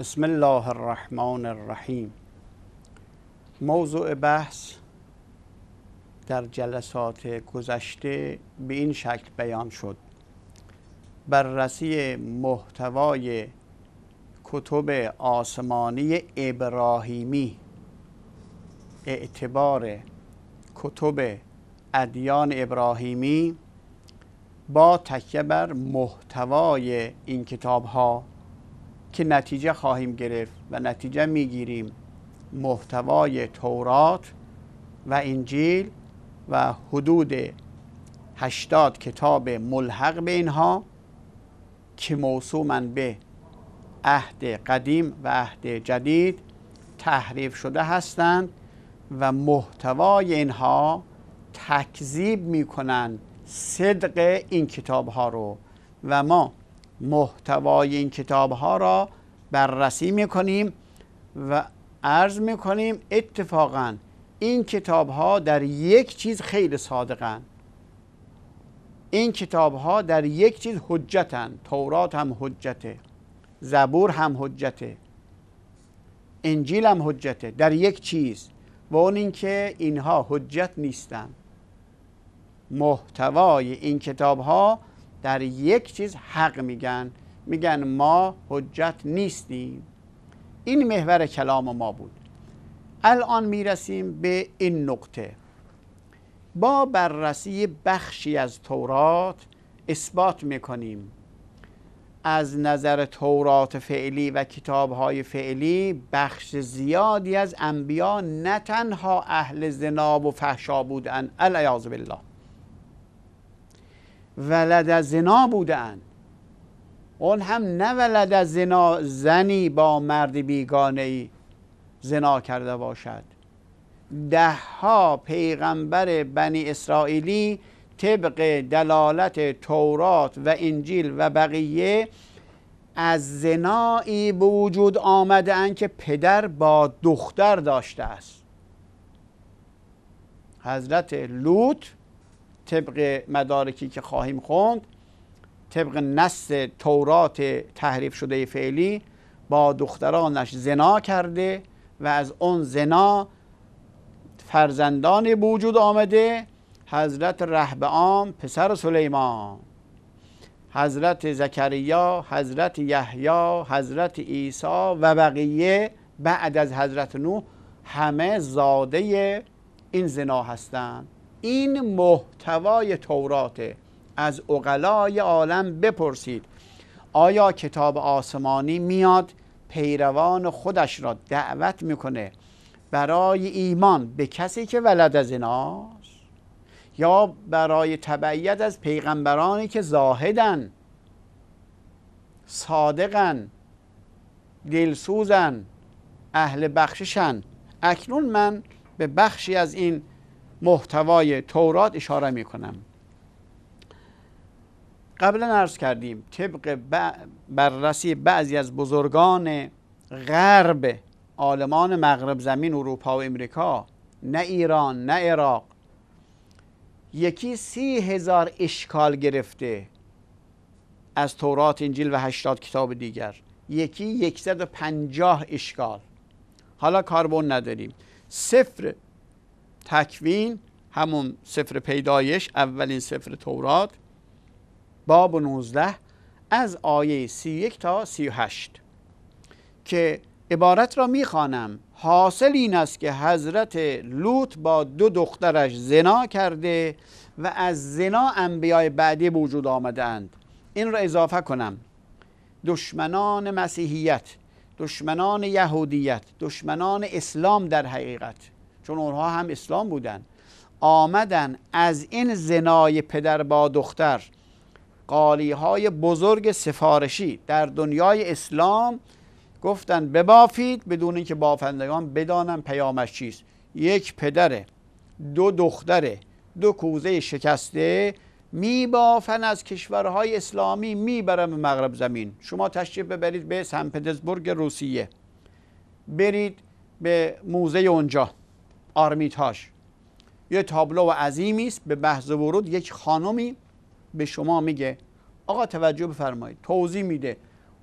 بسم الله الرحمن الرحیم موضوع بحث در جلسات گذشته به این شکل بیان شد بررسی محتوای کتب آسمانی ابراهیمی اعتبار کتب ادیان ابراهیمی با تکیه بر محتوای این کتاب ها که نتیجه خواهیم گرفت و نتیجه میگیریم محتوای تورات و انجیل و حدود هشتاد کتاب ملحق به اینها که موسوما به عهد قدیم و عهد جدید تحریف شده هستند و محتوای اینها تکذیب می‌کنند صدق این کتاب ها رو و ما محتوای این کتاب ها را بررسی میکنیم و عرض میکنیم اتفاقا این کتاب ها در یک چیز خیلی صادقن این کتاب ها در یک چیز حجتن تورات هم حجته زبور هم حجته انجیل هم حجته در یک چیز و اون اینکه اینها حجت نیستن محتوای این کتاب ها در یک چیز حق میگن میگن ما حجت نیستیم این محور کلام ما بود الان میرسیم به این نقطه با بررسی بخشی از تورات اثبات میکنیم از نظر تورات فعلی و کتابهای فعلی بخش زیادی از انبیا نه تنها اهل زناب و فحشا بودن الیاذ بالله ولد از زنا بودن اون هم نه ولد از زنا زنی با مرد بیگانه ای زنا کرده باشد ده ها پیغمبر بنی اسرائیلی طبق دلالت تورات و انجیل و بقیه از زنایی به وجود آمده اند که پدر با دختر داشته است حضرت لوط طبق مدارکی که خواهیم خوند طبق نص تورات تحریف شده فعلی با دخترانش زنا کرده و از اون زنا فرزندان وجود آمده حضرت رهبعام پسر سلیمان حضرت زکریا حضرت یحیی حضرت عیسی و بقیه بعد از حضرت نوح همه زاده این زنا هستند این محتوای تورات از اقلای عالم بپرسید آیا کتاب آسمانی میاد پیروان خودش را دعوت میکنه برای ایمان به کسی که ولد از ایناست یا برای تبعیت از پیغمبرانی که زاهدن صادقن دلسوزن اهل بخششن اکنون من به بخشی از این محتوای تورات اشاره می کنم قبلا عرض کردیم طبق بررسی بعضی از بزرگان غرب آلمان مغرب زمین اروپا و امریکا نه ایران نه عراق یکی سی هزار اشکال گرفته از تورات انجیل و هشتاد کتاب دیگر یکی یکصد و پنجاه اشکال حالا کاربون نداریم صفر تکوین همون سفر پیدایش اولین سفر تورات باب 19 از آیه 31 تا 38 که عبارت را میخوانم حاصل این است که حضرت لوط با دو دخترش زنا کرده و از زنا انبیای بعدی به وجود آمدند این را اضافه کنم دشمنان مسیحیت دشمنان یهودیت دشمنان اسلام در حقیقت چون اونها هم اسلام بودن آمدن از این زنای پدر با دختر قالیهای های بزرگ سفارشی در دنیای اسلام گفتن ببافید بدون اینکه بافندگان بدانن پیامش چیست یک پدر دو دختر دو کوزه شکسته میبافن از کشورهای اسلامی میبرن به مغرب زمین شما تشریف ببرید به سن پترزبورگ روسیه برید به موزه اونجا آرمیتاش یه تابلو عظیمی است به بحث ورود یک خانمی به شما میگه آقا توجه بفرمایید توضیح میده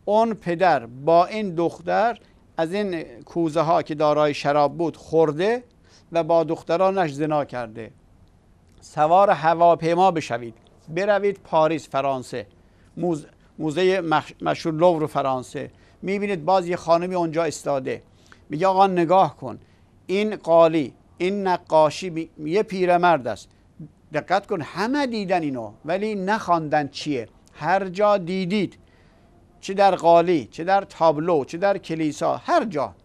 اون پدر با این دختر از این کوزه ها که دارای شراب بود خورده و با دخترانش زنا کرده سوار هواپیما بشوید بروید پاریس فرانسه موزه مشهور مشهور لور فرانسه میبینید باز یه خانمی اونجا استاده میگه آقا نگاه کن این قالی این نقاشی یه پیرمرد است دقت کن همه دیدن اینو ولی نخواندن چیه هر جا دیدید چه در قالی چه در تابلو چه در کلیسا هر جا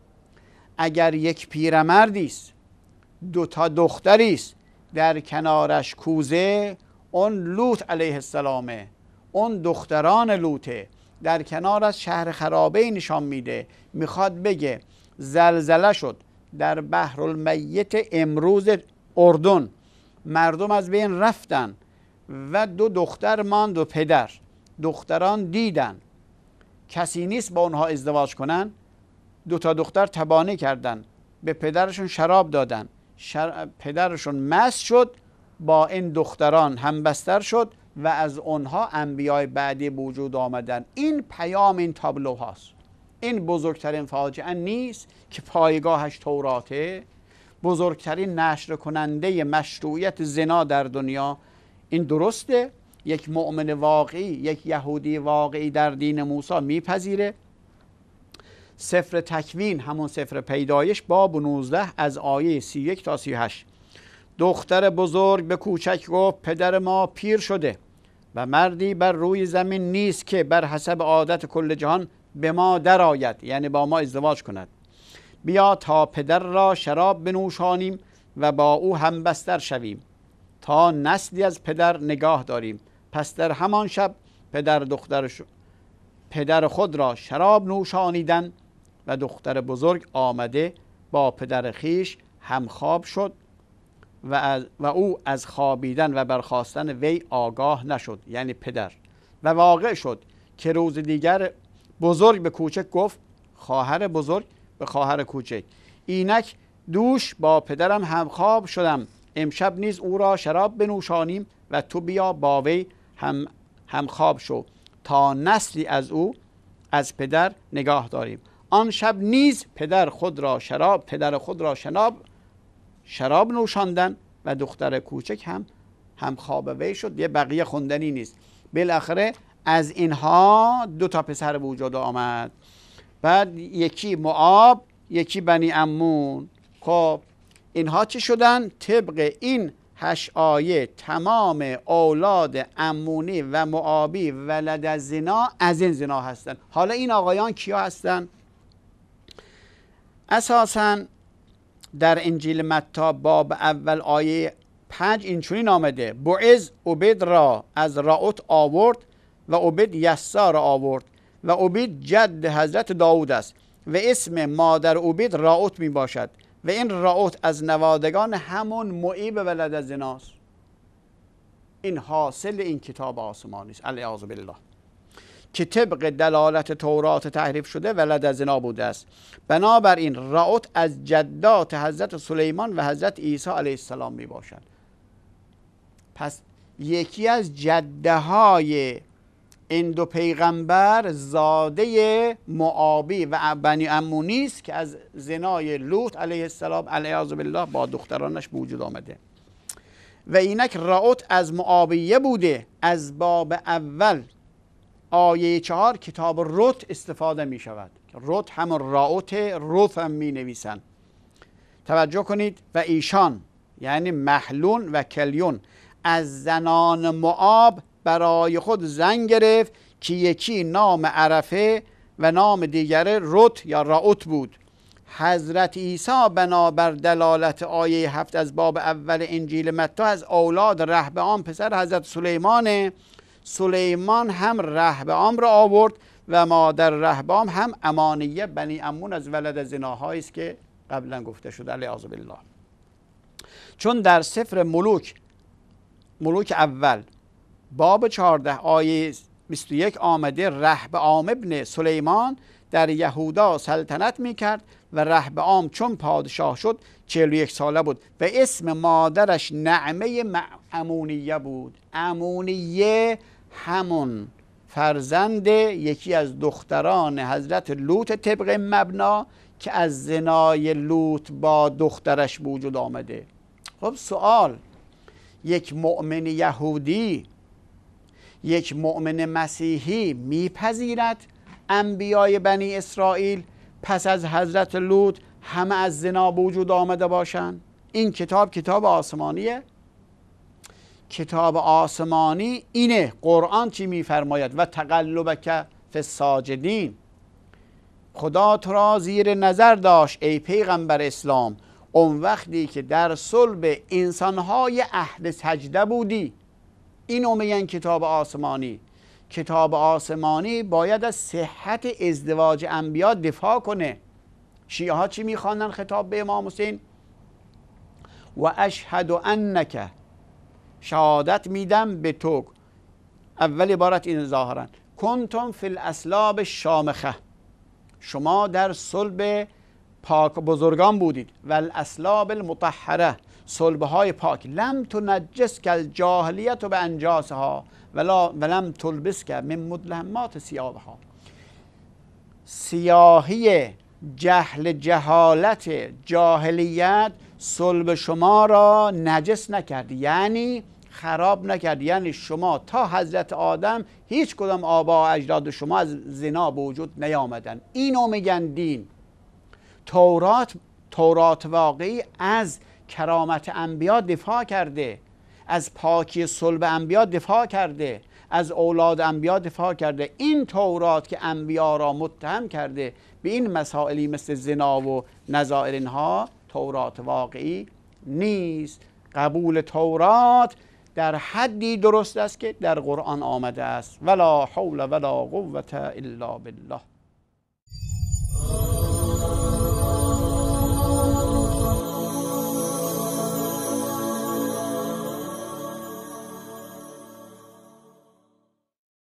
اگر یک پیرمردی است دو تا دختری است در کنارش کوزه اون لوط علیه السلامه اون دختران لوته در کنار از شهر خرابه نشان میده میخواد بگه زلزله شد در بحر المیت امروز اردن مردم از بین رفتن و دو دختر ماند و پدر دختران دیدن کسی نیست با اونها ازدواج کنن دو تا دختر تبانه کردن به پدرشون شراب دادن پدرشون مست شد با این دختران همبستر شد و از اونها انبیای بعدی وجود آمدن این پیام این تابلو هاست این بزرگترین فاجعه نیست که پایگاهش توراته بزرگترین نشر کننده مشروعیت زنا در دنیا این درسته یک مؤمن واقعی یک یهودی واقعی در دین موسی میپذیره سفر تکوین همون سفر پیدایش باب 19 از آیه 31 تا 38 دختر بزرگ به کوچک گفت پدر ما پیر شده و مردی بر روی زمین نیست که بر حسب عادت کل جهان به ما درآید یعنی با ما ازدواج کند بیا تا پدر را شراب بنوشانیم و با او هم بستر شویم تا نسلی از پدر نگاه داریم پس در همان شب پدر دختر پدر خود را شراب نوشانیدن و دختر بزرگ آمده با پدر خیش همخواب شد و, و او از خوابیدن و برخواستن وی آگاه نشد یعنی پدر و واقع شد که روز دیگر بزرگ به کوچک گفت خواهر بزرگ به خواهر کوچک اینک دوش با پدرم همخواب شدم امشب نیز او را شراب بنوشانیم و تو بیا با وی هم همخواب شو تا نسلی از او از پدر نگاه داریم آن شب نیز پدر خود را شراب پدر خود را شناب شراب نوشاندن و دختر کوچک هم هم خواب وی شد یه بقیه خوندنی نیست بالاخره از اینها دو تا پسر به وجود آمد بعد یکی معاب یکی بنی امون خب اینها چه شدن طبق این هش آیه تمام اولاد امونی و معابی ولد از زنا از این زنا هستند حالا این آقایان کیا هستند اساسا در انجیل متا باب اول آیه پنج اینچنین آمده بعز عبید را از راوت آورد و عبید یسا را آورد و عبید جد حضرت داود است و اسم مادر عبید راوت می باشد و این راوت از نوادگان همون معیب ولد از است این حاصل این کتاب آسمانی است الیاذ بالله که طبق دلالت تورات تحریف شده ولد از زنا بوده است بنابراین راوت از جدات حضرت سلیمان و حضرت عیسی علیه السلام می باشد پس یکی از جده های این دو پیغمبر زاده معابی و بنی امونی است که از زنای لوط علیه السلام علیه بالله با دخترانش به وجود آمده و اینک راوت از معابیه بوده از باب اول آیه چهار کتاب روت استفاده می شود روت هم راوت روت هم می نویسن توجه کنید و ایشان یعنی محلون و کلیون از زنان معاب برای خود زن گرفت که یکی نام عرفه و نام دیگر رت یا راوت بود حضرت عیسی بنابر دلالت آیه هفت از باب اول انجیل متا از اولاد رهبان پسر حضرت سلیمانه سلیمان هم رهبان را آورد و مادر رهبام هم امانیه بنی امون از ولد زناهایی است که قبلا گفته شده علیه بالله چون در سفر ملوک ملوک اول باب 14 آیه 21 آمده رهب عام ابن سلیمان در یهودا سلطنت میکرد و رهب عام چون پادشاه شد 41 ساله بود و اسم مادرش نعمه امونیه بود امونیه همون فرزند یکی از دختران حضرت لوط طبق مبنا که از زنای لوط با دخترش بوجود وجود آمده خب سوال یک مؤمن یهودی یک مؤمن مسیحی میپذیرد انبیای بنی اسرائیل پس از حضرت لوط همه از زنا وجود آمده باشند این کتاب کتاب آسمانیه کتاب آسمانی اینه قرآن چی میفرماید و تقلبک فی ساجدین خدا تو را زیر نظر داشت ای پیغمبر اسلام اون وقتی که در صلب انسانهای اهل سجده بودی این میگن کتاب آسمانی کتاب آسمانی باید از صحت ازدواج انبیا دفاع کنه شیعه ها چی میخوانن خطاب به امام حسین و اشهد انک شهادت میدم به تو اول عبارت این ظاهرن. کنتم فی الاسلاب شامخه شما در صلب پاک بزرگان بودید و الاسلاب المطهره سلبه های پاک لم تو نجس کل جاهلیت و به انجاس ها ولا ولم تلبس که من مدلمات سیاه ها سیاهی جهل جهالت جاهلیت صلب شما را نجس نکرد یعنی خراب نکرد یعنی شما تا حضرت آدم هیچ کدام آبا و اجداد شما از زنا به وجود نیامدن اینو میگن دین تورات تورات واقعی از کرامت انبیا دفاع کرده از پاکی صلب انبیا دفاع کرده از اولاد انبیا دفاع کرده این تورات که انبیا را متهم کرده به این مسائلی مثل زنا و نظائر اینها تورات واقعی نیست قبول تورات در حدی درست است که در قرآن آمده است ولا حول ولا قوت الا بالله